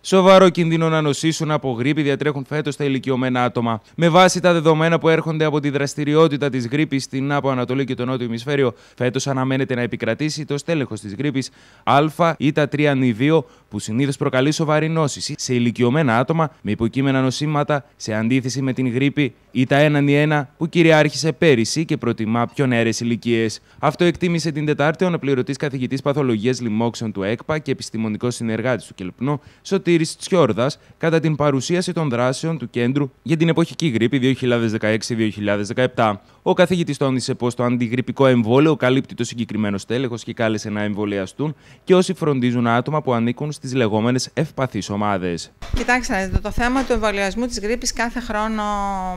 Σοβαρό κίνδυνο να νοσήσουν από γρήπη διατρέχουν φέτος τα ηλικιωμένα άτομα. Με βάση τα δεδομένα που έρχονται από τη δραστηριότητα της γρήπης στην ΑΠΟ και το Νότιο Ημισφαίριο, φέτος αναμένεται να επικρατήσει το στέλεχος της γρήπης Α ή τα 3 που συνήθως προκαλεί σοβαρή νόσηση σε ηλικιωμένα άτομα με υποκείμενα νοσήματα, σε αντίθεση με την γρήπη ή τα 1 που κυριάρχησε πέρυσι και προτιμά πιο νεαρές ηλικίες. Αυτό εκτίμησε την Τετάρτη ο αναπληρωτής καθηγητής παθολογίας λοιμόξεων του ΕΚΠΑ και επιστημονικός συνεργάτης του Κελπνού, κατά την παρουσίαση των δράσεων του κέντρου για την εποχική γρήπη 2016-2017. Ο καθηγητής τόνισε πως το αντιγρυπικό εμβόλιο καλύπτει το συγκεκριμένο στέλεχος και κάλεσε να εμβολιαστούν και όσοι φροντίζουν άτομα που ανήκουν στις λεγόμενες ευπαθείς ομάδες. Κοιτάξτε, το, το θέμα του εμβολιασμού της γρήπης κάθε χρόνο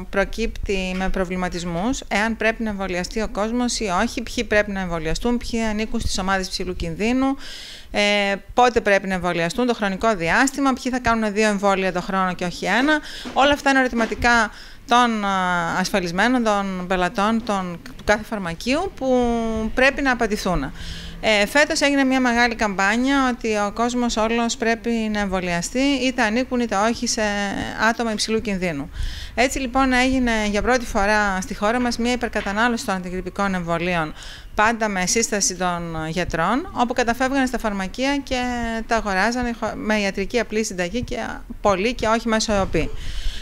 προκύπτει με προβληματισμούς. Εάν πρέπει να εμβολιαστεί ο κόσμος ή όχι, ποιοι πρέπει να εμβολιαστούν, ποιοι ανήκουν στις ομάδες ψηλού κινδύνου, ε, πότε πρέπει να εμβολιαστούν, το χρονικό διάστημα διάστημα, ποιοι θα κάνουν δύο εμβόλια το χρόνο και όχι ένα. Όλα αυτά είναι ερωτηματικά των ασφαλισμένων, των πελατών, των, του κάθε φαρμακείου που πρέπει να απαντηθούν. Ε, Φέτος έγινε μια μεγάλη καμπάνια ότι ο κόσμος όλος πρέπει να εμβολιαστεί, είτε ανήκουν είτε όχι σε άτομα υψηλού κινδύνου. Έτσι λοιπόν έγινε για πρώτη φορά στη χώρα μας μια υπερκατανάλωση των αντιγρυπτικών εμβολίων, πάντα με σύσταση των γιατρών, όπου καταφεύγανε στα φαρμακεία και τα αγοράζανε με ιατρική απλή συνταγή και πολύ και όχι μέσω ΕΟΠΗ.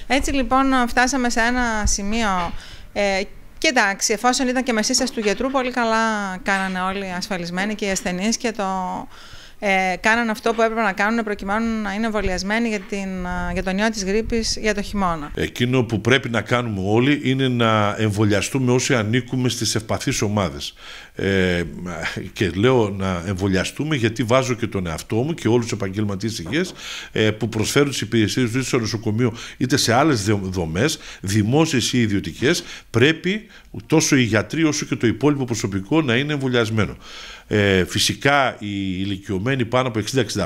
Έτσι λοιπόν φτάσαμε σε ένα σημείο ε, Κοιτάξτε, εφόσον ήταν και μεσίστα του γιατρού, πολύ καλά κάνανε όλοι ασφαλισμένοι και οι ασθενείς και το ε, κάναν αυτό που έπρεπε να κάνουν προκειμένου να είναι εμβολιασμένοι για, την, για τον ιό της γρήπης για το χειμώνα. Εκείνο που πρέπει να κάνουμε όλοι είναι να εμβολιαστούμε όσοι ανήκουμε στις ευπαθείς ομάδες. Ε, και λέω να εμβολιαστούμε γιατί βάζω και τον εαυτό μου και όλους τους επαγγελματίες υγείας ε, που προσφέρουν τις υπηρεσίες τους στο νοσοκομείο είτε σε άλλες δομές, δημόσιες ή ιδιωτικές, πρέπει τόσο οι γιατροί όσο και το υπόλοιπο προσωπικό να είναι εμβολιασμένο. Ε, φυσικά οι ηλικιωμένοι πάνω από 60-65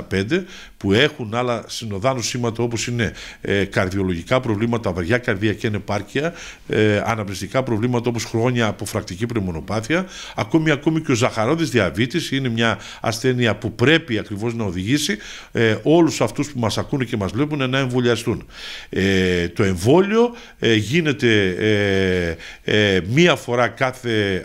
που έχουν άλλα συνοδάνου σήματα όπως είναι ε, καρδιολογικά προβλήματα, βαριά καρδιακή ανεπάρκεια, ε, αναπνευστικά προβλήματα όπως χρόνια από φρακτική πνευμονοπάθεια, ακόμη, ακόμη και ο ζαχαρόδης διαβήτης είναι μια ασθένεια που πρέπει ακριβώς να οδηγήσει ε, όλους αυτούς που μας ακούνε και μας βλέπουν να εμβολιαστούν. Ε, το εμβόλιο ε, γίνεται ε, μία φορά κάθε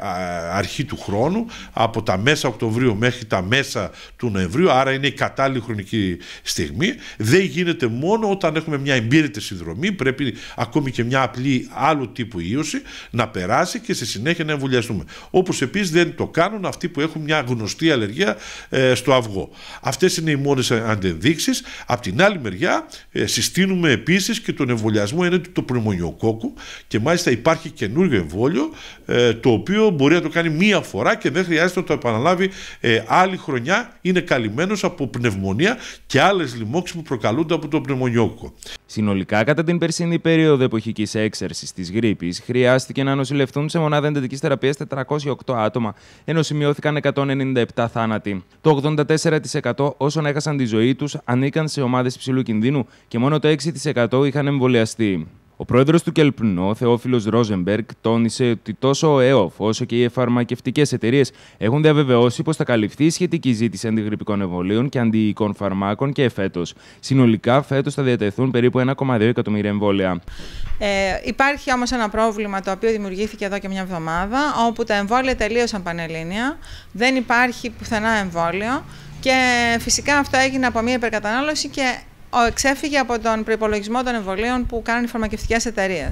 αρχή του χρόνου από τα μέσα Οκτωβρίου μέχρι τα μέσα του Νοεμβρίου, άρα είναι η κατάλληλη χρονική στιγμή. Δεν γίνεται μόνο όταν έχουμε μια εμπύρητη συνδρομή, πρέπει ακόμη και μια απλή άλλου τύπου ίωση να περάσει και στη συνέχεια να εμβολιαστούμε. Όπως επίσης δεν το κάνουν αυτοί που έχουν μια γνωστή αλλεργία ε, στο αυγό. Αυτές είναι οι μόνες αντεδείξει. Απ' την άλλη μεριά, ε, συστήνουμε επίσης και τον εμβολιασμό ενέτου του πνευμονιοκόκου και μάλιστα υπάρχει καινούριο εμβόλιο ε, το οποίο μπορεί να το κάνει μία φορά και δεν χρειάζεται να το επαναλάβει ε, άλλη χρονιά είναι καλυμμένος από πνευμονία και άλλες λοιμώξεις που προκαλούνται από το πνευμονιόκο. Συνολικά, κατά την περσινή περίοδο εποχικής έξαρσης της γρήπης, χρειάστηκε να νοσηλευτούν σε μονάδα εντατικής θεραπείας 408 άτομα, ενώ σημειώθηκαν 197 θάνατοι. Το 84% όσων έχασαν τη ζωή τους ανήκαν σε ομάδες ψηλού κινδύνου και μόνο το 6% είχαν εμβολιαστεί. Ο πρόεδρος του Κελπνό, Θεόφιλος Ρόζενμπεργκ, τόνισε ότι τόσο ο ΕΟΦ όσο και οι φαρμακευτικέ εταιρείες έχουν διαβεβαιώσει πως θα καλυφθεί η σχετική ζήτηση αντιγρυπικών εμβολίων και αντιοικών φαρμάκων και εφέτο. Συνολικά, φέτος θα διατεθούν περίπου 1,2 εκατομμύρια εμβόλια. Ε, υπάρχει όμως ένα πρόβλημα το οποίο δημιουργήθηκε εδώ και μια εβδομάδα, όπου τα εμβόλια τελείωσαν πανελλήνια, δεν υπάρχει πουθενά εμβόλιο. Και φυσικά αυτό έγινε από μια υπερκατανάλωση και ξέφυγε από τον προπολογισμό των εμβολίων που κάνουν οι φαρμακευτικές εταιρείες.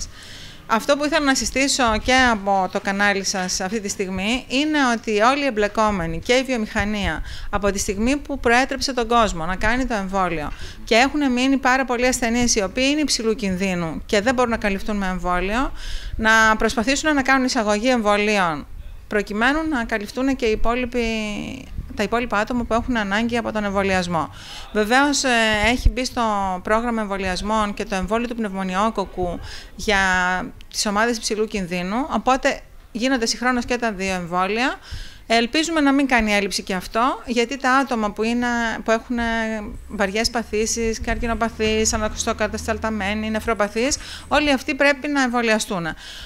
Αυτό που ήθελα να συστήσω και από το κανάλι σας αυτή τη στιγμή είναι ότι όλοι οι εμπλεκόμενοι και η βιομηχανία από τη στιγμή που προέτρεψε τον κόσμο να κάνει το εμβόλιο και έχουν μείνει πάρα πολλοί ασθενείς οι οποίοι είναι υψηλού κινδύνου και δεν μπορούν να καλυφθούν με εμβόλιο να προσπαθήσουν να κάνουν εισαγωγή εμβολίων προκειμένου να καλυφθούν και οι υπόλοιποι τα υπόλοιπα άτομα που έχουν ανάγκη από τον εμβολιασμό. Βεβαίως ε, έχει μπει στο πρόγραμμα εμβολιασμών και το εμβόλιο του πνευμονιόκοκου για τις ομάδες υψηλού κινδύνου. Οπότε γίνονται συγχρόνως και τα δύο εμβόλια. Ελπίζουμε να μην κάνει έλλειψη και αυτό, γιατί τα άτομα που, είναι, που έχουν ε, βαριές παθήσεις, καρκινοπαθεί, κατασταλταμένοι, νευροπαθεί, όλοι αυτοί πρέπει να εμβολιαστούν.